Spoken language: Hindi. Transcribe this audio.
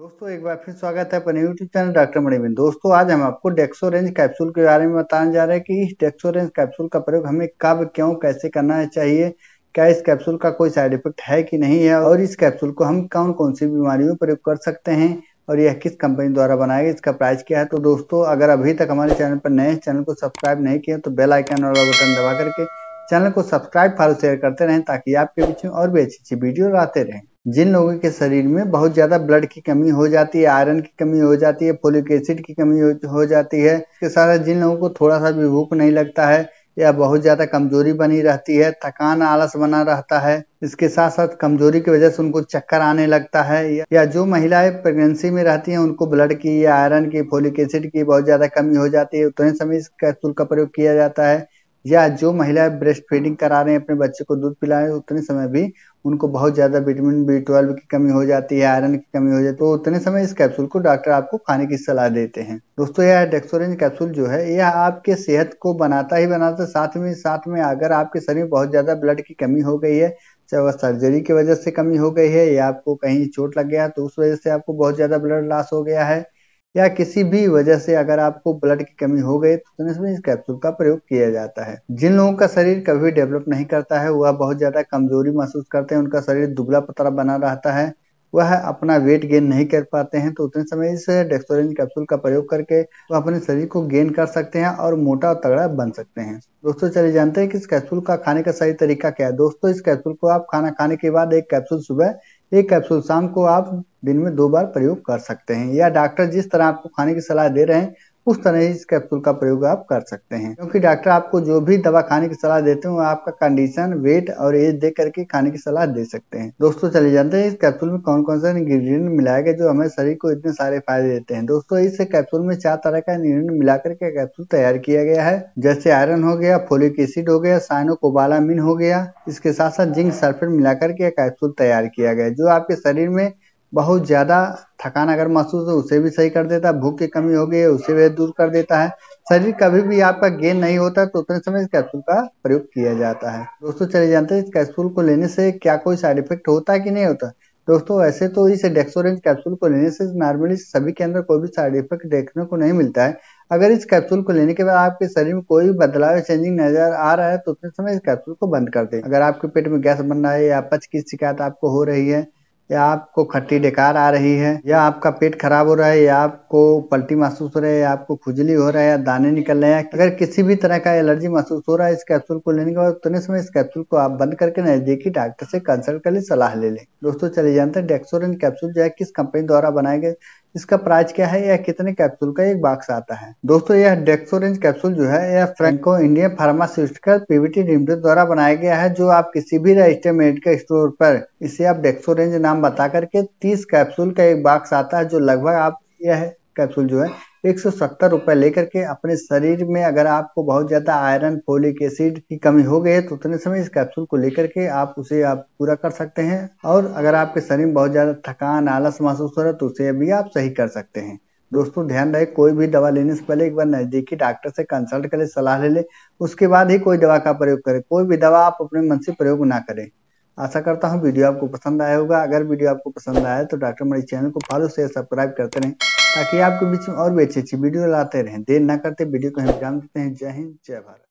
दोस्तों एक बार फिर स्वागत है अपने यूट्यूब चैनल डॉक्टर मणिबिन दोस्तों आज हम आपको डेक्सोरेंज कैप्सूल के बारे में बताने जा रहे हैं कि इस डेक्सोरेंज कैप्सूल का प्रयोग हमें कब क्यों कैसे करना चाहिए क्या इस कैप्सूल का कोई साइड इफेक्ट है कि नहीं है और इस कैप्सूल को हम कौन कौन सी बीमारियों में प्रयोग कर सकते हैं और यह किस कंपनी द्वारा बनाया गया इसका प्राइस क्या है तो दोस्तों अगर अभी तक हमारे चैनल पर नए चैनल को सब्सक्राइब नहीं किया तो बेल आइकन और बटन दबा करके चैनल को सब्सक्राइब फॉलो शेयर करते रहें ताकि आपके बीच में और भी अच्छी अच्छी वीडियो आते रहें जिन लोगों के शरीर में बहुत ज़्यादा ब्लड की कमी हो जाती है आयरन की कमी हो जाती है फोलिक एसिड की कमी हो, जाती है इसके साथ जिन लोगों को थोड़ा सा भी भूख नहीं लगता है या बहुत ज़्यादा कमजोरी बनी रहती है थकान आलस बना रहता है इसके साथ साथ कमजोरी की वजह से उनको चक्कर आने लगता है या जो महिलाएं प्रेगनेंसी में रहती हैं उनको ब्लड की या आयरन की फोलिक एसिड की बहुत ज़्यादा कमी हो जाती है उतने समय इस कैप्सूल का प्रयोग किया जाता है या जो महिला ब्रेस्ट फीडिंग करा रहे हैं अपने बच्चे को दूध पिला रहे हैं उतने समय भी उनको बहुत ज़्यादा विटामिन बी ट्वेल्व की कमी हो जाती है आयरन की कमी हो जाती है तो उतने समय इस कैप्सूल को डॉक्टर आपको खाने की सलाह देते हैं दोस्तों यह डेक्सोरेंज कैप्सूल जो है यह आपके सेहत को बनाता ही बनाता है साथ में साथ में अगर आपके शरीर में बहुत ज़्यादा ब्लड की कमी हो गई है चाहे वह सर्जरी की वजह से कमी हो गई है या आपको कहीं चोट लग गया तो उस वजह से आपको बहुत ज़्यादा ब्लड लॉस हो गया है या किसी भी वजह से अगर आपको ब्लड की कमी हो गई तो इसमें इस कैप्सूल का प्रयोग किया जाता है जिन लोगों का शरीर कभी डेवलप नहीं करता है वह बहुत ज्यादा कमजोरी महसूस करते हैं उनका शरीर दुबला पतला बना रहता है वह अपना वेट गेन नहीं कर पाते हैं तो उतने समय इस डेक्सोरेंज कैप्सूल का प्रयोग करके वह अपने शरीर को गेन कर सकते हैं और मोटा और तगड़ा बन सकते हैं दोस्तों चलिए जानते हैं कि इस कैप्सूल का खाने का सही तरीका क्या है दोस्तों इस कैप्सूल को आप खाना खाने के बाद एक कैप्सूल सुबह एक कैप्सूल शाम को आप दिन में दो बार प्रयोग कर सकते हैं या डॉक्टर जिस तरह आपको खाने की सलाह दे रहे हैं उस तरह इस कैप्सूल का प्रयोग आप कर सकते हैं क्योंकि डॉक्टर आपको जो भी दवा खाने की सलाह देते हैं आपका कंडीशन वेट और एज देख करके खाने की सलाह दे सकते हैं दोस्तों चले जानते हैं इस कैप्सूल में कौन कौन सा इंग्रीडियंट मिलाया गया जो हमारे शरीर को इतने सारे फायदे देते हैं दोस्तों इस कैप्सूल में चार तरह का इंग्रीडियंट मिलाकर के कैप्सूल तैयार किया गया है जैसे आयरन हो गया फोलिक एसिड हो गया साइनो कोबालामिन हो गया इसके साथ साथ जिंक सल्फेट मिलाकर के कैप्सूल तैयार किया गया जो आपके शरीर में बहुत ज़्यादा थकान अगर महसूस हो उसे भी सही कर देता है भूख की कमी हो गई है उसे भी दूर कर देता है शरीर कभी भी आपका गेन नहीं होता तो उतने समय इस कैप्सूल का प्रयोग किया जाता है दोस्तों चले जानते हैं इस कैप्सूल को लेने से क्या कोई साइड इफेक्ट होता है कि नहीं होता दोस्तों ऐसे तो इस डेक्सोरेंज कैप्सूल को लेने से नॉर्मली सभी के अंदर कोई भी साइड इफेक्ट देखने को नहीं मिलता है अगर इस कैप्सूल को लेने के बाद आपके शरीर में कोई भी बदलाव या चेंजिंग नजर आ रहा है तो उतने समय इस कैप्सूल को बंद कर दें अगर आपके पेट में गैस बन रहा है या पच की शिकायत आपको हो रही है या आपको खट्टी डकार आ रही है या आपका पेट खराब हो रहा है या आपको पलटी महसूस हो रहा है या आपको खुजली हो रहा है या दाने निकल रहे हैं अगर किसी भी तरह का एलर्जी महसूस हो रहा है इस कैप्सूल को लेने के बाद तुरंत समय इस कैप्सूल को आप बंद करके नजदीकी डॉक्टर से कंसल्ट कर ले सलाह ले लें दोस्तों चले जानते हैं डेक्सोरेन कैप्सूल जो है किस कंपनी द्वारा बनाए गए इसका प्राइस क्या है यह कितने कैप्सूल का एक बाक्स आता है दोस्तों यह डेक्सोरेंज कैप्सूल जो है यह Franco Indian pharmaceutical PVT limited द्वारा बनाया गया है जो आप किसी भी रजिस्टर मेडिकल स्टोर पर इसे आप डेक्सोरेंज नाम बता करके तीस कैप्सूल का एक बाक्स आता है जो लगभग आप यह कैप्सूल जो है एक सौ सत्तर रुपए लेकर के अपने शरीर में अगर आपको बहुत ज्यादा आयरन फोलिक एसिड की कमी हो गई है तो उतने समय इस कैप्सूल को लेकर के आप उसे आप पूरा कर सकते हैं और अगर आपके शरीर में बहुत ज्यादा थकान आलस महसूस हो रहा है तो उसे भी आप सही कर सकते हैं दोस्तों ध्यान रहे कोई भी दवा लेने से पहले एक बार नजदीकी डॉक्टर से कंसल्ट करें सलाह ले ले उसके बाद ही कोई दवा का प्रयोग करें कोई भी दवा आप अपने मन से प्रयोग ना करें आशा करता हूँ वीडियो आपको पसंद आया होगा अगर वीडियो आपको पसंद आया तो डॉक्टर मणि चैनल को फॉलो से सब्सक्राइब करते रहें ताकि आपके बीच में और भी अच्छी अच्छी वीडियो लाते रहें देर ना करते वीडियो को हम जान देते हैं जय हिंद जय भारत